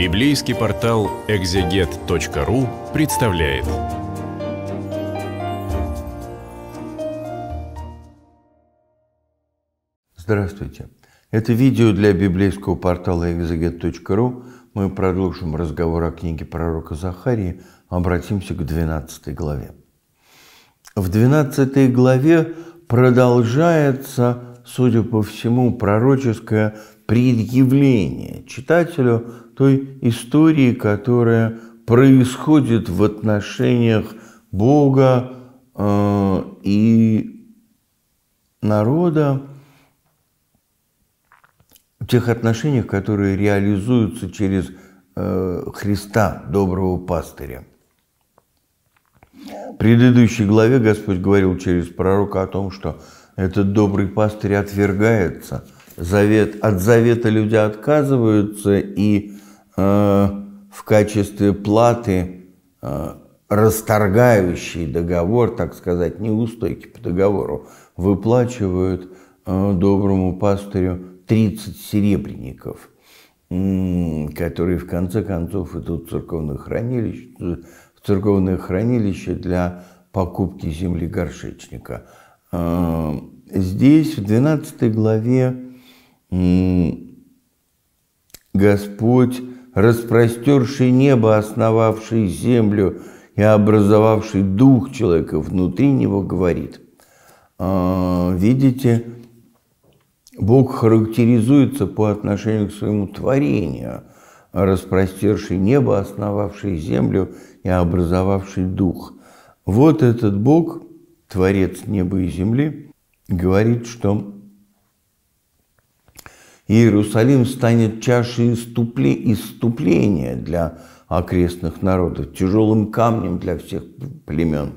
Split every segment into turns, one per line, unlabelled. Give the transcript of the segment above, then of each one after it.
Библейский портал экзегет.ру представляет. Здравствуйте. Это видео для библейского портала экзегет.ру. Мы продолжим разговор о книге пророка Захарии. Обратимся к 12 главе. В 12 главе продолжается, судя по всему, пророческое предъявление читателю той истории, которая происходит в отношениях Бога э, и народа, в тех отношениях, которые реализуются через э, Христа, доброго пастыря. В предыдущей главе Господь говорил через пророка о том, что этот добрый пастырь отвергается, завет, от завета люди отказываются, и Э, в качестве платы э, расторгающий договор, так сказать, неустойки по договору, выплачивают э, доброму пастырю 30 серебряников, которые в конце концов идут в церковное хранилище, в церковное хранилище для покупки земли горшечника. Здесь в 12 главе Господь распростерший небо, основавший землю и образовавший дух человека внутри него, говорит. А, видите, Бог характеризуется по отношению к своему творению, распростерший небо, основавший землю и образовавший дух. Вот этот Бог, Творец неба и земли, говорит, что Иерусалим станет чашей иступления для окрестных народов, тяжелым камнем для всех племен.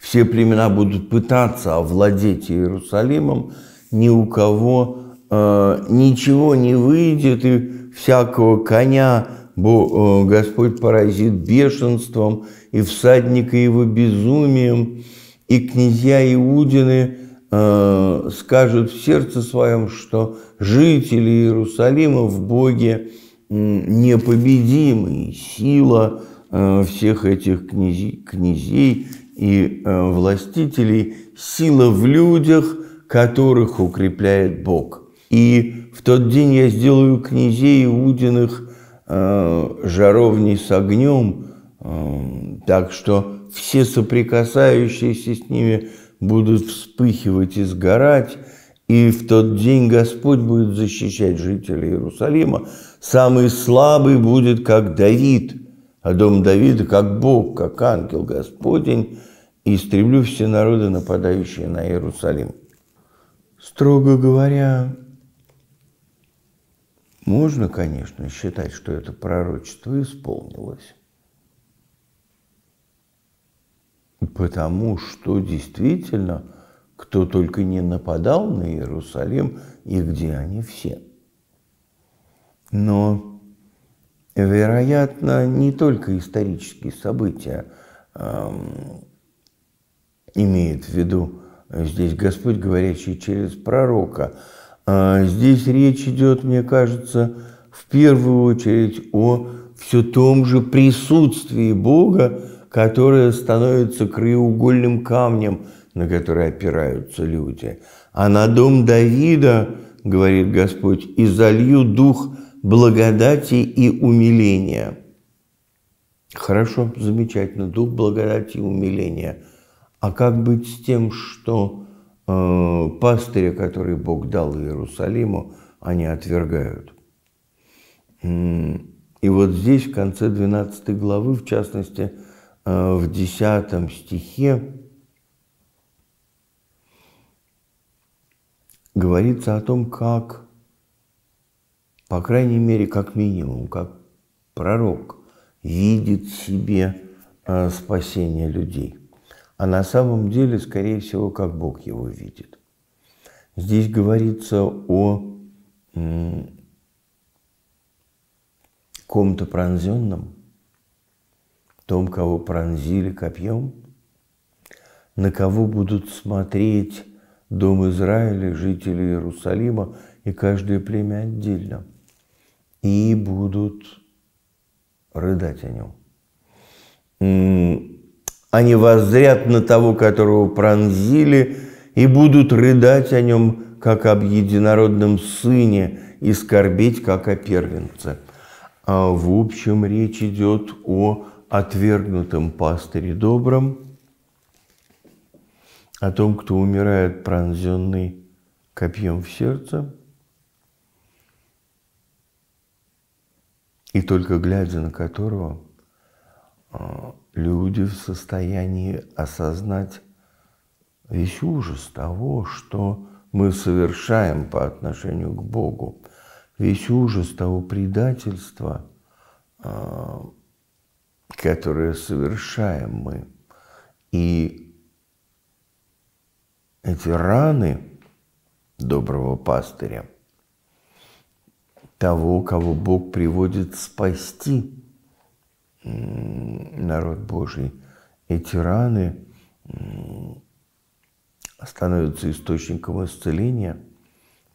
Все племена будут пытаться овладеть Иерусалимом, ни у кого э, ничего не выйдет, и всякого коня бо, э, Господь поразит бешенством, и всадника его безумием, и князья Иудины – э, скажет в сердце своем, что жители Иерусалима в Боге непобедимы, сила э, всех этих князей, князей и э, властителей, сила в людях, которых укрепляет Бог. И в тот день я сделаю князей Иудиных э, жаровней с огнем, так что все соприкасающиеся с ними будут вспыхивать и сгорать, и в тот день Господь будет защищать жителей Иерусалима. Самый слабый будет, как Давид, а дом Давида, как Бог, как ангел Господень, и истреблю все народы, нападающие на Иерусалим. Строго говоря, можно, конечно, считать, что это пророчество исполнилось. Потому что действительно, кто только не нападал на Иерусалим, и где они все. Но, вероятно, не только исторические события э, эм, имеет в виду здесь Господь, говорящий через пророка. А здесь речь идет, мне кажется, в первую очередь о все том же присутствии Бога которая становится краеугольным камнем, на который опираются люди. А на дом Давида, говорит Господь, и залью дух благодати и умиления. Хорошо, замечательно, дух благодати и умиления. А как быть с тем, что э, пастыря, который Бог дал Иерусалиму, они отвергают? И вот здесь, в конце 12 главы, в частности, Э, в десятом стихе говорится о том, как, по крайней мере, как минимум, как пророк видит себе э, спасение людей. А на самом деле, скорее всего, как Бог его видит. Здесь говорится о ком-то пронзенном – том, кого пронзили копьем? На кого будут смотреть дом Израиля, жители Иерусалима и каждое племя отдельно? И будут рыдать о нем. Они воззрят на того, которого пронзили, и будут рыдать о нем, как об единородном сыне, и скорбеть, как о первенце. А в общем, речь идет о отвергнутом пастыре добром, о том, кто умирает пронзенный копьем в сердце, и только глядя на которого а, люди в состоянии осознать весь ужас того, что мы совершаем по отношению к Богу, весь ужас того предательства, а, которые совершаем мы. И эти раны доброго пастыря, того, кого Бог приводит спасти народ Божий, эти раны становятся источником исцеления,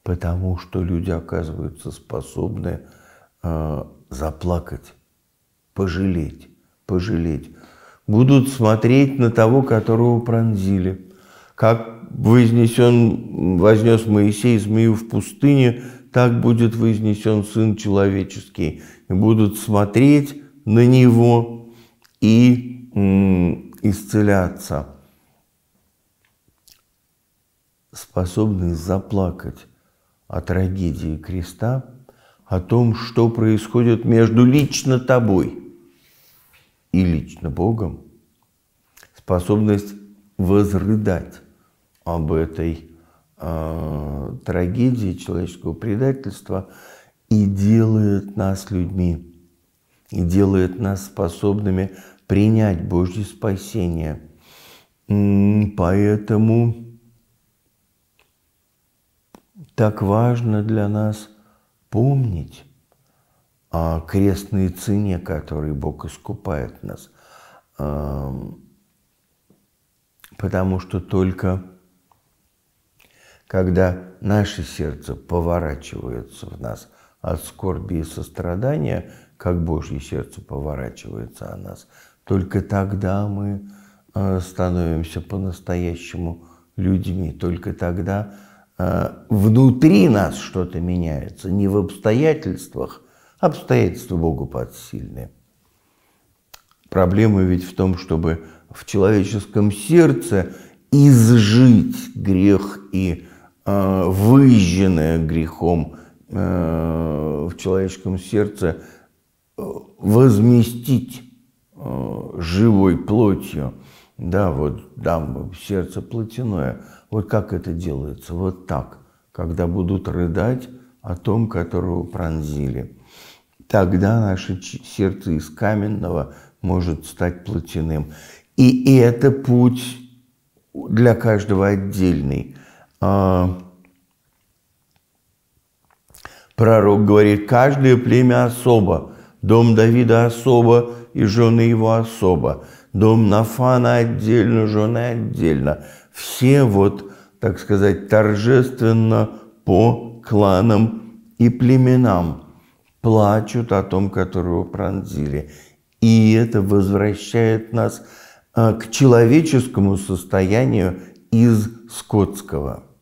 потому что люди оказываются способны а, заплакать, пожалеть пожалеть. Будут смотреть на того, которого пронзили. Как вознесен, вознес Моисей змею в пустыне, так будет вознесен Сын Человеческий. И будут смотреть на Него и исцеляться. Способны заплакать о трагедии креста, о том, что происходит между лично тобой – и лично Богом, способность возрыдать об этой э, трагедии человеческого предательства и делает нас людьми, и делает нас способными принять Божье спасение. Поэтому так важно для нас помнить о а, крестной цене, которой Бог искупает нас. Потому что только когда наше сердце поворачивается в нас от скорби и сострадания, как Божье сердце поворачивается о нас, только тогда мы а, становимся по-настоящему людьми, только тогда а, внутри нас что-то меняется, не в обстоятельствах, Обстоятельства Богу подсильны. Проблема ведь в том, чтобы в человеческом сердце изжить грех и э, выжженное грехом э, в человеческом сердце э, возместить э, живой плотью. Да, вот там сердце плотяное. Вот как это делается? Вот так, когда будут рыдать о том, которого пронзили тогда наше сердце из каменного может стать плотяным. И это путь для каждого отдельный. А, пророк говорит, каждое племя особо, дом Давида особо и жены его особо, дом Нафана отдельно, жены отдельно. Все вот, так сказать, торжественно по кланам и племенам – плачут о том, которого пронзили. И это возвращает нас э, к человеческому состоянию из скотского.